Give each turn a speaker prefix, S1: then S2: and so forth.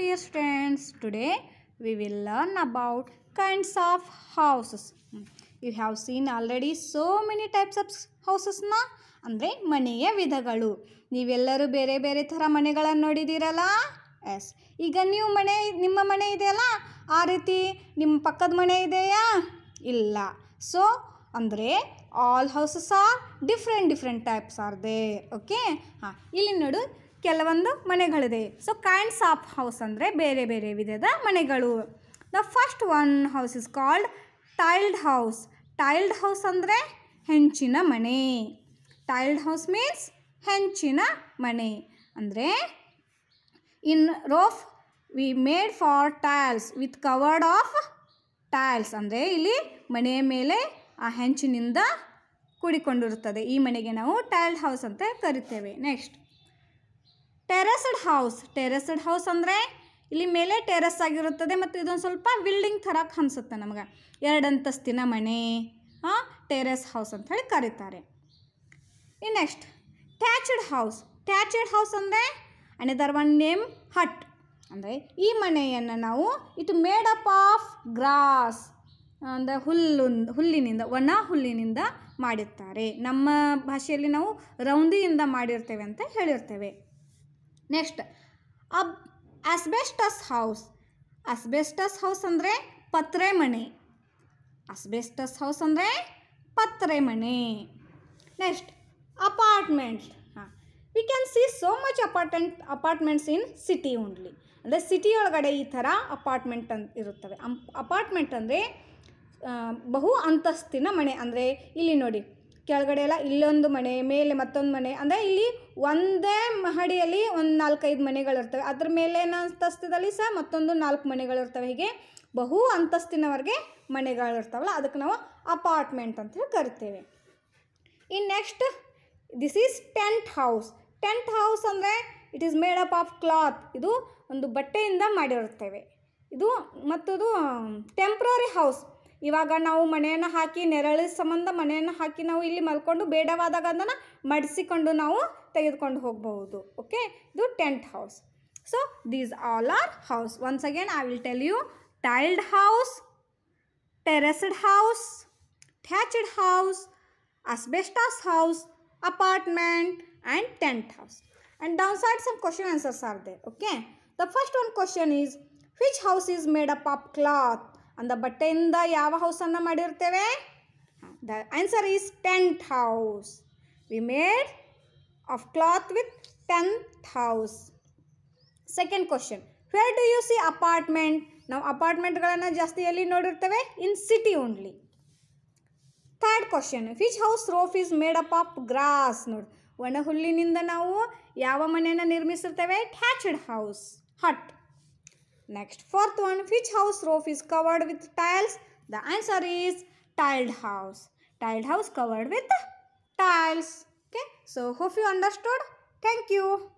S1: Dear students, today will will about kinds of houses you have seen already so so types of ಹೌಸಸ್ನಾ ಅಂದರೆ ಮನೆಯ ವಿಧಗಳು ನೀವೆಲ್ಲರೂ ಬೇರೆ ಬೇರೆ ಥರ ಮನೆಗಳನ್ನು ನೋಡಿದ್ದೀರಲ್ಲ ಎಸ್ ಈಗ ನೀವು ಮನೆ ನಿಮ್ಮ ಮನೆ ಇದೆಯಲ್ಲ ಆ ರೀತಿ ನಿಮ್ಮ ಪಕ್ಕದ ಮನೆ ಇದೆಯಾ ಇಲ್ಲ ಸೊ ಅಂದರೆ all houses are different different types are they okay ಹಾಂ ಇಲ್ಲಿ ನೋಡು ಕೆಲವೊಂದು ಮನೆಗಳಿದೆ ಸೊ ಕೈಂಡ್ಸ್ ಆಫ್ ಹೌಸ್ ಅಂದರೆ ಬೇರೆ ಬೇರೆ ವಿಧದ ಮನೆಗಳು the first one house is called tiled house tiled house ಅಂದರೆ ಹೆಂಚಿನ ಮನೆ ಟೈಲ್ಡ್ ಹೌಸ್ ಮೀನ್ಸ್ ಹೆಂಚಿನ ಮನೆ ಅಂದರೆ in roof we made for tiles with covered of tiles ಅಂದರೆ ಇಲ್ಲಿ ಮನೆಯ ಮೇಲೆ ಆ ಹೆಂಚಿನಿಂದ ಕೂಡಿಕೊಂಡಿರುತ್ತದೆ ಈ ಮನೆಗೆ ನಾವು ಟೈಲ್ಡ್ ಹೌಸ್ ಅಂತ ಕರಿತೇವೆ next terraced house terraced house ಅಂದರೆ ಇಲ್ಲಿ ಮೇಲೆ ಟೆರೆಸ್ ಆಗಿರುತ್ತದೆ ಮತ್ತು ಇದೊಂದು ಸ್ವಲ್ಪ ಬಿಲ್ಡಿಂಗ್ ಥರ ಕಾಣಿಸುತ್ತೆ ನಮಗೆ ಎರಡು ಅಂತಸ್ತಿನ ಮನೆ ಹಾಂ ಟೆರೆಸ್ ಹೌಸ್ ಅಂತ ಹೇಳಿ ಕರೀತಾರೆ in next thatched house thatched house ಅಂದರೆ ಅನದರ್ ಒನ್ ನೇಮ್ ಹಟ್ ಅಂದರೆ ಈ ಮನೆಯನ್ನು ನಾವು it made up of grass ಅಂದರೆ ಹುಲ್ಲು ಹುಲ್ಲಿನಿಂದ ಒಣ ಹುಲ್ಲಿನಿಂದ ಮಾಡಿರ್ತಾರೆ ನಮ್ಮ ಭಾಷೆಯಲ್ಲಿ ನಾವು ರೌಂದಿಯಿಂದ ಮಾಡಿರ್ತೇವೆ ಅಂತ ಹೇಳಿರ್ತೇವೆ ನೆಕ್ಸ್ಟ್ ಅಬ್ ಅಸ್ಬೆಸ್ಟಸ್ ಹೌಸ್ ಅಸ್ಬೆಸ್ಟಸ್ ಹೌಸ್ ಅಂದರೆ ಪತ್ರೆ ಮನೆ ಅಸ್ಬೆಸ್ಟಸ್ ಹೌಸ್ ಅಂದರೆ ಪತ್ರೆ ಮನೆ ನೆಕ್ಸ್ಟ್ ಅಪಾರ್ಟ್ಮೆಂಟ್ ಹಾಂ we can see so much apartment apartments in city only ಅಂದರೆ ಸಿಟಿ ಒಳಗಡೆ ಈ ಥರ ಅಪಾರ್ಟ್ಮೆಂಟ್ ಅಂತ ಇರುತ್ತವೆ ಅಪಾರ್ಟ್ಮೆಂಟ್ ಅಂದರೆ ಬಹು ಅಂತಸ್ತಿನ ಮನೆ ಅಂದರೆ ಇಲ್ಲಿ ನೋಡಿ ಕೆಳಗಡೆ ಎಲ್ಲ ಇಲ್ಲೊಂದು ಮನೆ ಮೇಲೆ ಮತ್ತೊಂದು ಮನೆ ಅಂದರೆ ಇಲ್ಲಿ ಒಂದೇ ಮಹಡಿಯಲ್ಲಿ ಒಂದು ನಾಲ್ಕೈದು ಮನೆಗಳಿರ್ತವೆ ಅದ್ರ ಮೇಲೆ ಅಂತಸ್ತದಲ್ಲಿ ಸಹ ಮತ್ತೊಂದು ನಾಲ್ಕು ಮನೆಗಳಿರ್ತವೆ ಹೀಗೆ ಬಹು ಅಂತಸ್ತಿನವರೆಗೆ ಮನೆಗಳಿರ್ತಾವಲ್ಲ ಅದಕ್ಕೆ ನಾವು ಅಪಾರ್ಟ್ಮೆಂಟ್ ಅಂತ ಹೇಳಿ ಕರಿತೇವೆ ಇನ್ನು next this is tent house tent house ಅಂದರೆ it is made up of cloth ಇದು ಒಂದು ಬಟ್ಟೆಯಿಂದ ಮಾಡಿರುತ್ತೇವೆ ಇದು ಮತ್ತದು ಟೆಂಪ್ರರಿ ಹೌಸ್ ಇವಾಗ ನಾವು ಮನೆಯನ್ನು ಹಾಕಿ ನೆರಳು ಸಂಬಂಧ ಮನೆಯನ್ನು ಹಾಕಿ ನಾವು ಇಲ್ಲಿ ಮಲ್ಕೊಂಡು ಬೇಡವಾದಾಗ ಅದನ್ನು ಮಡಿಸಿಕೊಂಡು ನಾವು ತೆಗೆದುಕೊಂಡು ಹೋಗಬಹುದು ಓಕೆ ಇದು tent house so these all are house once again I will tell you tiled house terraced house thatched house asbestos house apartment and tent house and down side some question answers are they okay the first one question is which house is made up of cloth ಅಂದ ಬಟ್ಟೆಯಿಂದ ಯಾವ ಹೌಸನ್ನು ಮಾಡಿರ್ತೇವೆ the answer is tent house we made of cloth with tent house second question where do you see apartment ನಾವು ಅಪಾರ್ಟ್ಮೆಂಟ್ಗಳನ್ನು ಜಾಸ್ತಿ ಎಲ್ಲಿ ನೋಡಿರ್ತೇವೆ in city only third question which house roof is made up of grass ನೋಡಿ ಒಣಹುಲ್ಲಿನಿಂದ ನಾವು ಯಾವ ಮನೆಯನ್ನು ನಿರ್ಮಿಸಿರ್ತೇವೆ thatched house hut Next, fourth one, which house roof is covered with tiles? The answer is tiled house. Tiled house covered with tiles. Okay, so hope you understood. Thank you.